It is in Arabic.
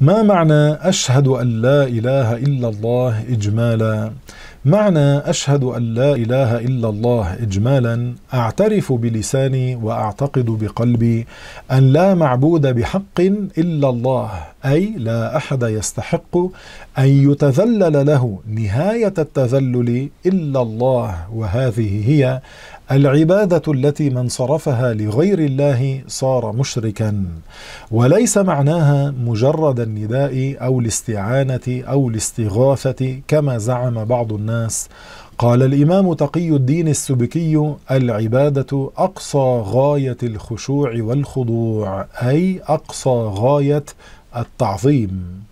ما معنى أشهد أن لا إله إلا الله إجمالا؟ معنى أشهد أن لا إله إلا الله إجمالا أعترف بلساني وأعتقد بقلبي أن لا معبود بحق إلا الله أي لا أحد يستحق أن يتذلل له نهاية التذلل إلا الله وهذه هي العبادة التي من صرفها لغير الله صار مشركا وليس معناها مجرد النداء أو الاستعانة أو الاستغاثة كما زعم بعض الناس قال الإمام تقي الدين السبكي العبادة أقصى غاية الخشوع والخضوع أي أقصى غاية التعظيم